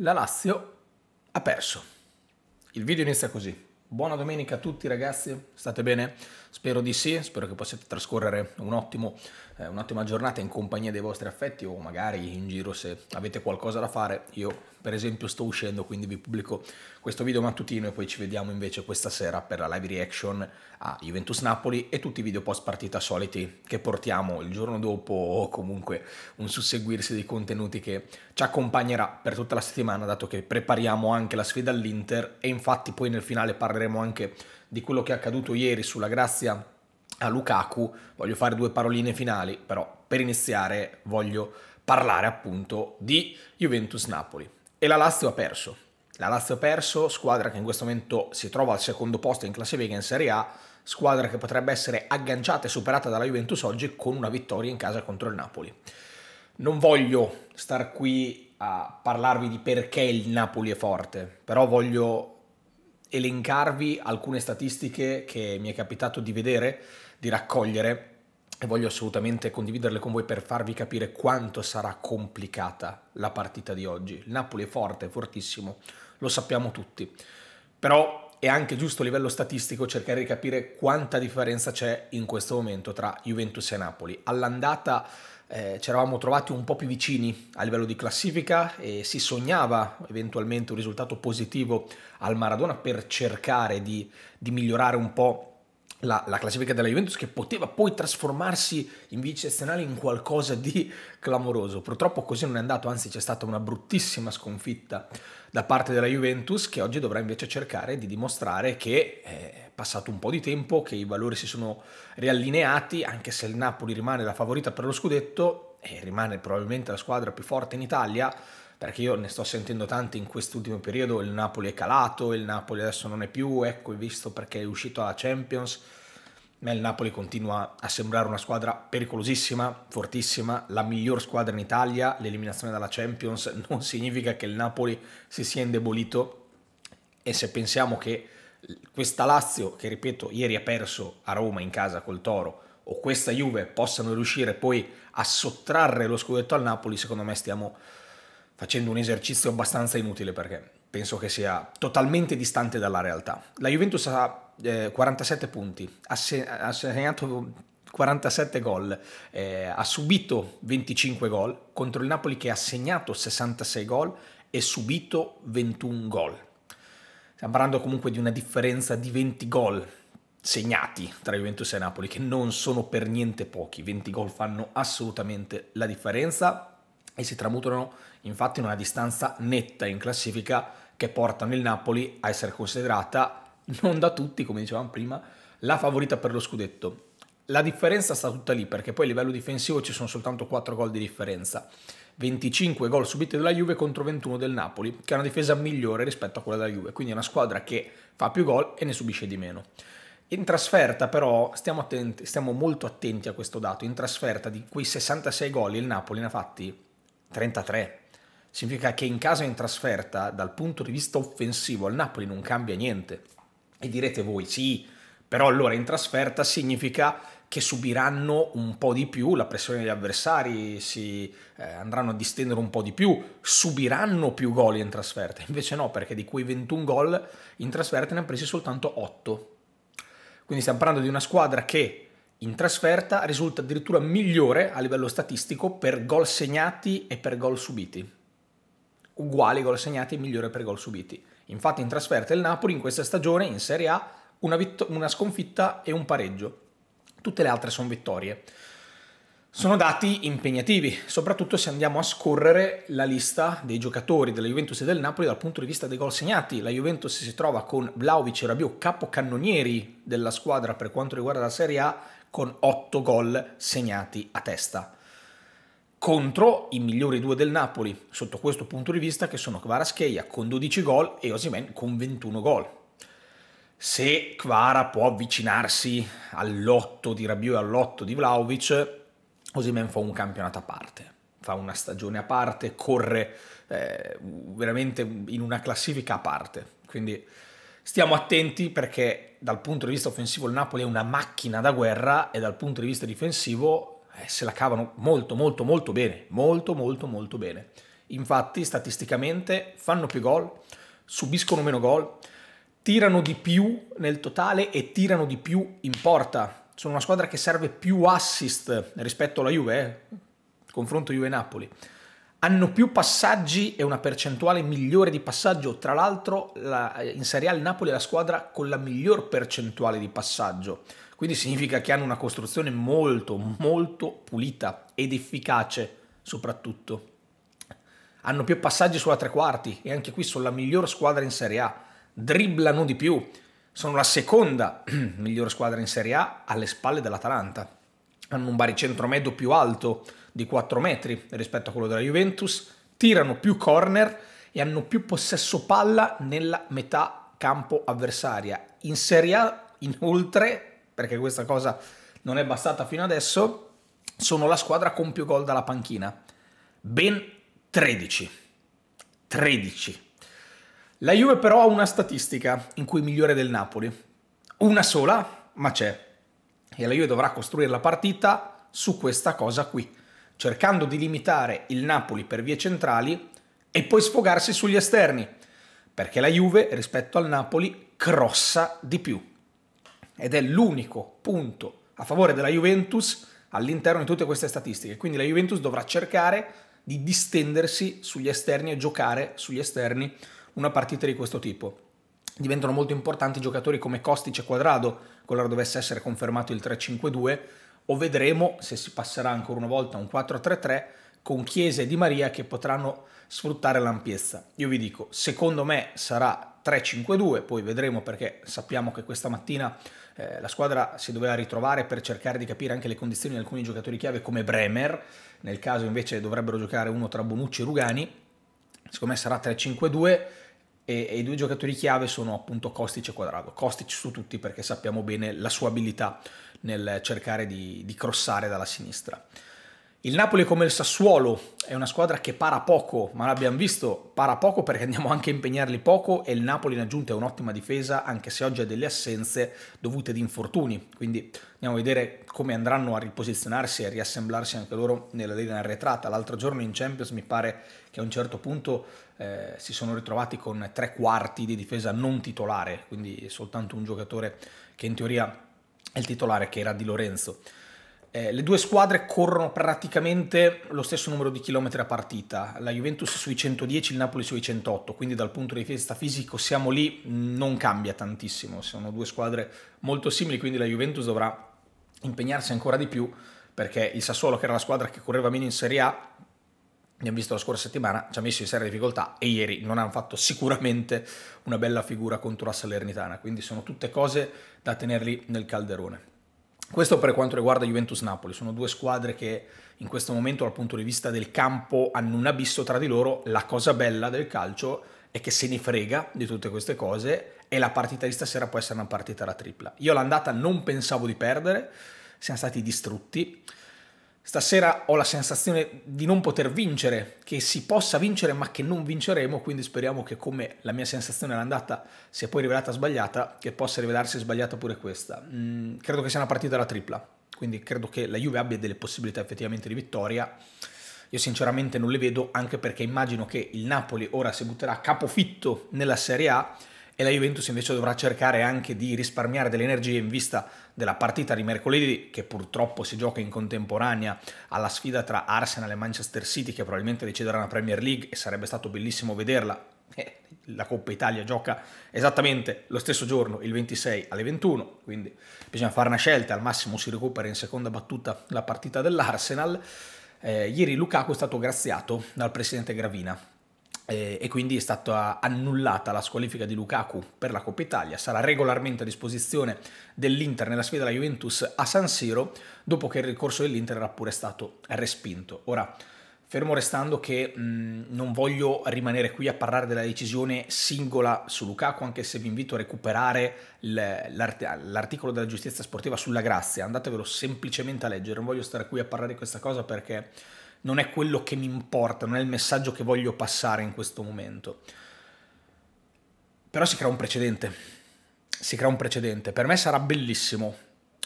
La Lazio ha perso. Il video inizia così. Buona domenica a tutti ragazzi, state bene? Spero di sì, spero che possiate trascorrere un ottimo, eh, un'ottima giornata in compagnia dei vostri affetti o magari in giro se avete qualcosa da fare. Io per esempio sto uscendo, quindi vi pubblico questo video mattutino e poi ci vediamo invece questa sera per la live reaction a Juventus Napoli e tutti i video post partita soliti che portiamo il giorno dopo o comunque un susseguirsi di contenuti che ci accompagnerà per tutta la settimana dato che prepariamo anche la sfida all'Inter e infatti poi nel finale parleremo anche di quello che è accaduto ieri sulla grazia a Lukaku, voglio fare due paroline finali, però per iniziare voglio parlare appunto di Juventus-Napoli. E la Lazio ha perso. La Lazio ha perso, squadra che in questo momento si trova al secondo posto in classifica in Serie A, squadra che potrebbe essere agganciata e superata dalla Juventus oggi con una vittoria in casa contro il Napoli. Non voglio star qui a parlarvi di perché il Napoli è forte, però voglio elencarvi alcune statistiche che mi è capitato di vedere, di raccogliere e voglio assolutamente condividerle con voi per farvi capire quanto sarà complicata la partita di oggi. Il Napoli è forte, fortissimo, lo sappiamo tutti, però è anche giusto a livello statistico cercare di capire quanta differenza c'è in questo momento tra Juventus e Napoli. All'andata eh, ci eravamo trovati un po' più vicini a livello di classifica e si sognava eventualmente un risultato positivo al Maradona per cercare di, di migliorare un po' la, la, classifica della Juventus che poteva poi trasformarsi in via eccezionale in qualcosa di clamoroso. Purtroppo così non è andato, anzi c'è stata una bruttissima sconfitta da parte della Juventus che oggi dovrà invece cercare di dimostrare che eh, è passato un po' di tempo, che i valori si sono riallineati, anche se il Napoli rimane la favorita per lo scudetto e rimane probabilmente la squadra più forte in Italia perché io ne sto sentendo tanti in quest'ultimo periodo, il Napoli è calato, il Napoli adesso non è più, ecco, visto perché è uscito alla Champions, ma il Napoli continua a sembrare una squadra pericolosissima, fortissima, la miglior squadra in Italia, l'eliminazione dalla Champions non significa che il Napoli si sia indebolito e se pensiamo che questa Lazio, che ripeto ieri ha perso a Roma in casa col Toro, o questa Juve possano riuscire poi a sottrarre lo scudetto al Napoli, secondo me stiamo facendo un esercizio abbastanza inutile perché penso che sia totalmente distante dalla realtà. La Juventus ha eh, 47 punti, ha, segnato 47 gol, eh, ha subito 25 gol contro il Napoli che ha segnato 66 gol e subito 21 gol. Stiamo parlando comunque di una differenza di 20 gol segnati tra Juventus e Napoli che non sono per niente pochi, 20 gol fanno assolutamente la differenza e si tramutano infatti in una distanza netta in classifica che portano il Napoli a essere considerata, non da tutti come dicevamo prima, la favorita per lo scudetto. La differenza sta tutta lì perché poi a livello difensivo ci sono soltanto 4 gol di differenza. 25 gol subiti dalla Juve contro 21 del Napoli, che è una difesa migliore rispetto a quella della Juve, quindi è una squadra che fa più gol e ne subisce di meno. In trasferta però stiamo, attenti, stiamo molto attenti a questo dato, in trasferta di quei 66 gol il Napoli ne ha fatti 33, significa che in casa e in trasferta, dal punto di vista offensivo, al Napoli non cambia niente. E direte voi, sì, però allora in trasferta significa che subiranno un po' di più la pressione degli avversari, si eh, andranno a distendere un po' di più, subiranno più gol in trasferta. Invece no, perché di quei 21 gol in trasferta ne hanno presi soltanto 8. Quindi stiamo parlando di una squadra che in trasferta risulta addirittura migliore a livello statistico per gol segnati e per gol subiti uguali gol segnati e migliore per gol subiti. Infatti in trasferta il Napoli in questa stagione in Serie A una, vittor- una sconfitta e un pareggio. Tutte le altre sono vittorie. Sono dati impegnativi, soprattutto se andiamo a scorrere la lista dei giocatori della Juventus e del Napoli dal punto di vista dei gol segnati. La Juventus si trova con Vlaovic e Rabiot capocannonieri della squadra per quanto riguarda la Serie A con 8 gol segnati a testa contro i migliori due del Napoli sotto questo punto di vista che sono Kvarascheia con 12 gol e Osimen con 21 gol. Se Kvara può avvicinarsi all'8 di Rabiot e all'8 di Vlaovic, Osimen fa un campionato a parte, fa una stagione a parte, corre eh, veramente in una classifica a parte. Quindi stiamo attenti perché dal punto di vista offensivo il Napoli è una macchina da guerra e dal punto di vista difensivo eh, se la cavano molto molto molto bene, molto molto molto bene. Infatti statisticamente fanno più gol, subiscono meno gol, tirano di più nel totale e tirano di più in porta. Sono una squadra che serve più assist rispetto alla Juve, eh? confronto Juve-Napoli. Hanno più passaggi e una percentuale migliore di passaggio. Tra l'altro la, in Serie A il Napoli è la squadra con la miglior percentuale di passaggio quindi significa che hanno una costruzione molto, molto pulita ed efficace soprattutto. Hanno più passaggi sulla tre quarti e anche qui sono la miglior squadra in Serie A. Dribblano di più. Sono la seconda miglior squadra in Serie A alle spalle dell'Atalanta. Hanno un baricentro medio più alto di 4 metri rispetto a quello della Juventus. Tirano più corner e hanno più possesso palla nella metà campo avversaria. In Serie A inoltre perché questa cosa non è bastata fino adesso, sono la squadra con più gol dalla panchina. Ben 13. 13. La Juve però ha una statistica in cui è migliore del Napoli. Una sola, ma c'è. E la Juve dovrà costruire la partita su questa cosa qui, cercando di limitare il Napoli per vie centrali e poi sfogarsi sugli esterni, perché la Juve rispetto al Napoli crossa di più ed è l'unico punto a favore della Juventus all'interno di tutte queste statistiche. Quindi la Juventus dovrà cercare di distendersi sugli esterni e giocare sugli esterni una partita di questo tipo. Diventano molto importanti giocatori come Costice e Quadrado, qualora dovesse essere confermato il 3-5-2, o vedremo se si passerà ancora una volta un 4-3-3 con Chiesa e Di Maria che potranno sfruttare l'ampiezza. Io vi dico, secondo me sarà 3-5-2, poi vedremo perché sappiamo che questa mattina eh, la squadra si doveva ritrovare per cercare di capire anche le condizioni di alcuni giocatori chiave come Bremer, nel caso invece dovrebbero giocare uno tra Bonucci e Rugani, secondo me sarà 3-5-2 e, e, i due giocatori chiave sono appunto Kostic e Quadrado, Kostic su tutti perché sappiamo bene la sua abilità nel cercare di, di crossare dalla sinistra. Il Napoli come il Sassuolo è una squadra che para poco, ma l'abbiamo visto, para poco perché andiamo anche a impegnarli poco e il Napoli in aggiunta è un'ottima difesa anche se oggi ha delle assenze dovute ad infortuni, quindi andiamo a vedere come andranno a riposizionarsi e a riassemblarsi anche loro nella linea arretrata. L'altro giorno in Champions mi pare che a un certo punto eh, si sono ritrovati con tre quarti di difesa non titolare, quindi soltanto un giocatore che in teoria è il titolare che era di Lorenzo. Eh, le due squadre corrono praticamente lo stesso numero di chilometri a partita, la Juventus sui 110, il Napoli sui 108, quindi dal punto di vista fisico siamo lì, non cambia tantissimo, sono due squadre molto simili, quindi la Juventus dovrà impegnarsi ancora di più perché il Sassuolo, che era la squadra che correva meno in Serie A, abbiamo visto la scorsa settimana, ci ha messo in serie difficoltà e ieri non hanno fatto sicuramente una bella figura contro la Salernitana, quindi sono tutte cose da tenerli nel calderone. Questo per quanto riguarda Juventus-Napoli, sono due squadre che in questo momento dal punto di vista del campo hanno un abisso tra di loro, la cosa bella del calcio è che se ne frega di tutte queste cose e la partita di stasera può essere una partita da tripla. Io l'andata non pensavo di perdere, siamo stati distrutti, Stasera ho la sensazione di non poter vincere, che si possa vincere ma che non vinceremo, quindi speriamo che come la mia sensazione era andata sia poi rivelata sbagliata, che possa rivelarsi sbagliata pure questa. Mm, credo che sia una partita alla tripla, quindi credo che la Juve abbia delle possibilità effettivamente di vittoria. Io sinceramente non le vedo anche perché immagino che il Napoli ora si butterà capofitto nella Serie A e la Juventus invece dovrà cercare anche di risparmiare delle energie in vista della partita di mercoledì che purtroppo si gioca in contemporanea alla sfida tra Arsenal e Manchester City che probabilmente deciderà la Premier League e sarebbe stato bellissimo vederla. Eh, la Coppa Italia gioca esattamente lo stesso giorno, il 26 alle 21, quindi bisogna fare una scelta, al massimo si recupera in seconda battuta la partita dell'Arsenal. Eh, ieri Lukaku è stato graziato dal presidente Gravina eh, e quindi è stata annullata la squalifica di Lukaku per la Coppa Italia, sarà regolarmente a disposizione dell'Inter nella sfida della Juventus a San Siro, dopo che il ricorso dell'Inter era pure stato respinto. Ora, fermo restando che mh, non voglio rimanere qui a parlare della decisione singola su Lukaku, anche se vi invito a recuperare l'articolo della giustizia sportiva sulla grazia, andatevelo semplicemente a leggere, non voglio stare qui a parlare di questa cosa perché non è quello che mi importa, non è il messaggio che voglio passare in questo momento. Però si crea un precedente, si crea un precedente. Per me sarà bellissimo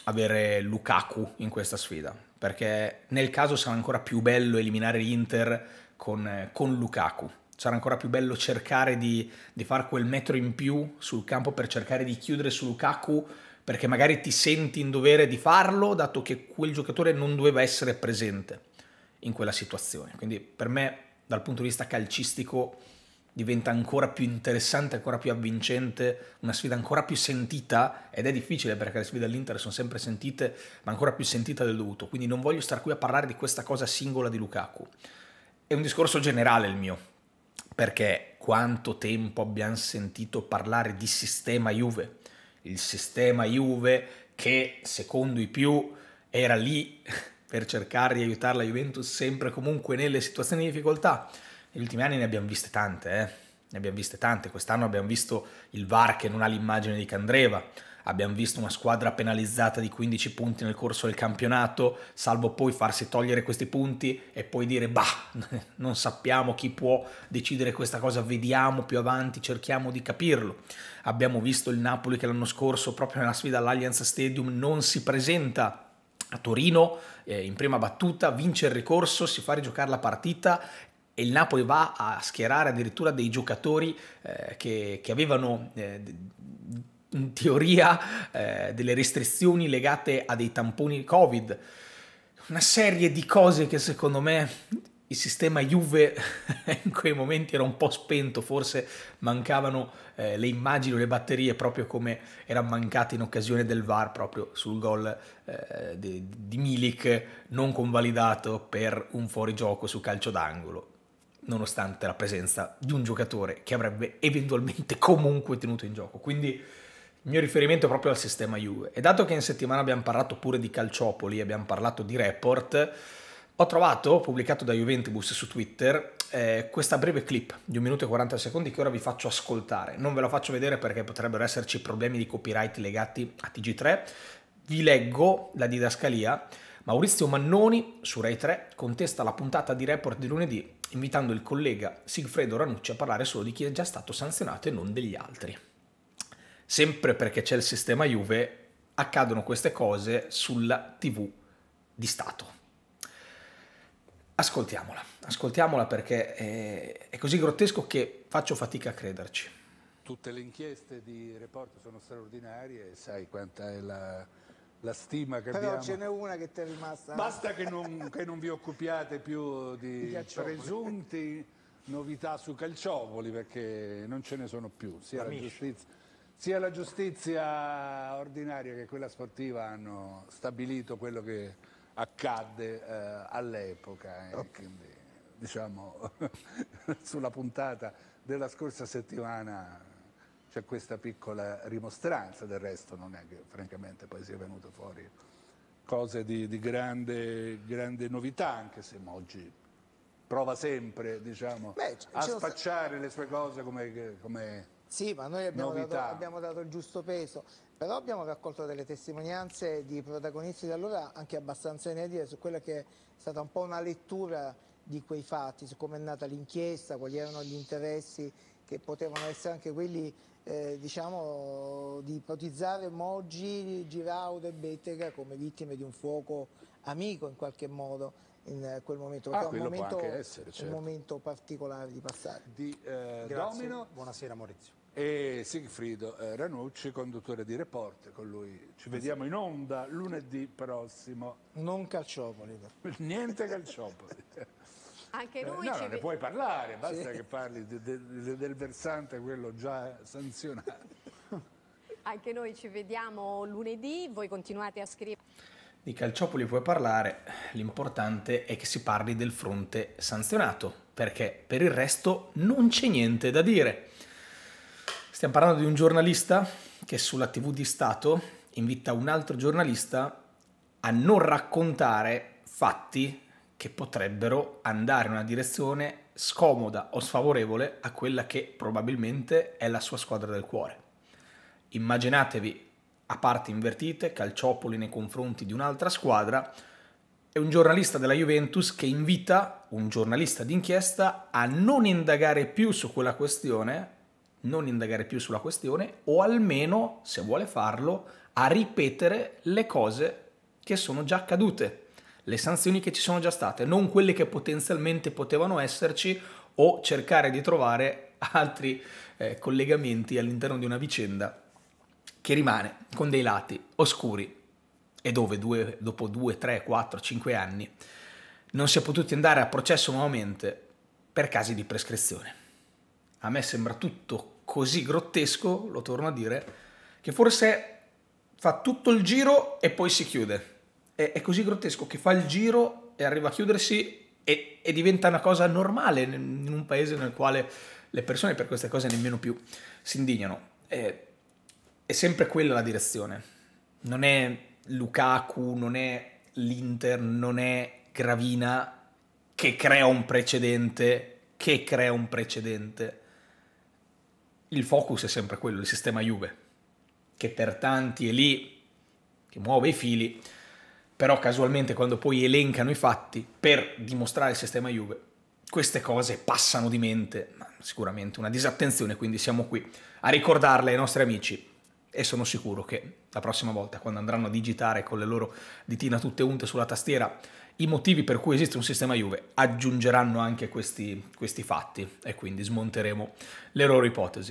avere Lukaku in questa sfida, perché nel caso sarà ancora più bello eliminare l'Inter con, con Lukaku. Sarà ancora più bello cercare di, di fare quel metro in più sul campo per cercare di chiudere su Lukaku perché magari ti senti in dovere di farlo, dato che quel giocatore non doveva essere presente in quella situazione. Quindi per me dal punto di vista calcistico diventa ancora più interessante, ancora più avvincente, una sfida ancora più sentita ed è difficile perché le sfide all'Inter sono sempre sentite, ma ancora più sentita del dovuto. Quindi non voglio stare qui a parlare di questa cosa singola di Lukaku. È un discorso generale il mio, perché quanto tempo abbiamo sentito parlare di sistema Juve, il sistema Juve che secondo i più era lì per cercare di aiutare la Juventus sempre comunque nelle situazioni di difficoltà. Negli ultimi anni ne abbiamo viste tante, eh? ne abbiamo viste tante. Quest'anno abbiamo visto il VAR che non ha l'immagine di Candreva, abbiamo visto una squadra penalizzata di 15 punti nel corso del campionato, salvo poi farsi togliere questi punti e poi dire bah, non sappiamo chi può decidere questa cosa, vediamo più avanti, cerchiamo di capirlo. Abbiamo visto il Napoli che l'anno scorso proprio nella sfida all'Allianz Stadium non si presenta a Torino eh, in prima battuta, vince il ricorso, si fa rigiocare la partita e il Napoli va a schierare addirittura dei giocatori eh, che, che, avevano eh, in teoria eh, delle restrizioni legate a dei tamponi Covid. Una serie di cose che secondo me il sistema Juve in quei momenti era un po' spento, forse mancavano eh, le immagini o le batterie proprio come era mancata in occasione del VAR proprio sul gol eh, di, di Milik non convalidato per un fuorigioco su calcio d'angolo nonostante la presenza di un giocatore che avrebbe eventualmente comunque tenuto in gioco. Quindi il mio riferimento è proprio al sistema Juve. E dato che in settimana abbiamo parlato pure di calciopoli, abbiamo parlato di report, ho trovato, pubblicato da Juventus su Twitter, eh, questa breve clip di 1 minuto e 40 secondi che ora vi faccio ascoltare. Non ve la faccio vedere perché potrebbero esserci problemi di copyright legati a TG3. Vi leggo la didascalia. Maurizio Mannoni su Rai 3 contesta la puntata di report di lunedì invitando il collega Sigfredo Ranucci a parlare solo di chi è già stato sanzionato e non degli altri. Sempre perché c'è il sistema Juve accadono queste cose sulla TV di Stato. Ascoltiamola, ascoltiamola perché è, è così grottesco che faccio fatica a crederci. Tutte le inchieste di Report sono straordinarie, sai quanta è la, la stima che Però abbiamo. Però ce n'è una che ti è rimasta. Basta che non, che non vi occupiate più di presunti novità su calciopoli perché non ce ne sono più. Sia la, giustizia, sia la giustizia ordinaria che quella sportiva hanno stabilito quello che accadde eh, all'epoca. Eh, quindi, diciamo, sulla puntata della scorsa settimana c'è questa piccola rimostranza, del resto non è che francamente poi sia venuto fuori cose di, di grande, grande novità, anche se oggi prova sempre diciamo, Beh, a spacciare le sue cose come, come sì, ma noi abbiamo dato, abbiamo dato il giusto peso, però abbiamo raccolto delle testimonianze di protagonisti di allora anche abbastanza inedite su quella che è stata un po' una lettura di quei fatti, su come è nata l'inchiesta, quali erano gli interessi che potevano essere anche quelli eh, diciamo, di ipotizzare Moggi, Giraudo e Bettega come vittime di un fuoco amico in qualche modo in eh, quel momento. Ah, è un momento, essere, certo. un momento particolare di passaggio. Di eh, Domino. Buonasera Maurizio. E Sigfrido eh, Ranucci, conduttore di Report, con lui ci vediamo in onda lunedì prossimo. Non calciopoli. Niente calciopoli. Anche eh, lui eh, no, ci... ne puoi parlare, basta sì. che parli de, de, de, del versante, quello già sanzionato. Anche noi ci vediamo lunedì, voi continuate a scrivere. Di calciopoli puoi parlare, l'importante è che si parli del fronte sanzionato, perché per il resto non c'è niente da dire. Stiamo parlando di un giornalista che sulla TV di Stato invita un altro giornalista a non raccontare fatti che potrebbero andare in una direzione scomoda o sfavorevole a quella che probabilmente è la sua squadra del cuore. Immaginatevi a parti invertite, calciopoli nei confronti di un'altra squadra, è un giornalista della Juventus che invita un giornalista d'inchiesta a non indagare più su quella questione, non indagare più sulla questione, o almeno, se vuole farlo, a ripetere le cose che sono già accadute, le sanzioni che ci sono già state, non quelle che potenzialmente potevano esserci o cercare di trovare altri eh, collegamenti all'interno di una vicenda che rimane con dei lati oscuri e dove due, dopo 2, 3, 4, 5 anni non si è potuti andare a processo nuovamente per casi di prescrizione. A me sembra tutto così grottesco, lo torno a dire, che forse fa tutto il giro e poi si chiude. È, è così grottesco che fa il giro e arriva a chiudersi e, e diventa una cosa normale in un paese nel quale le persone per queste cose nemmeno più si indignano. È, eh, è sempre quella la direzione. Non è Lukaku, non è l'Inter, non è Gravina che crea un precedente, che crea un precedente. Il focus è sempre quello, il sistema Juve, che per tanti è lì, che muove i fili, però casualmente quando poi elencano i fatti per dimostrare il sistema Juve, queste cose passano di mente, ma sicuramente una disattenzione, quindi siamo qui a ricordarle ai nostri amici e sono sicuro che la prossima volta quando andranno a digitare con le loro ditine tutte unte sulla tastiera i motivi per cui esiste un sistema Juve aggiungeranno anche questi, questi fatti e quindi smonteremo le loro ipotesi.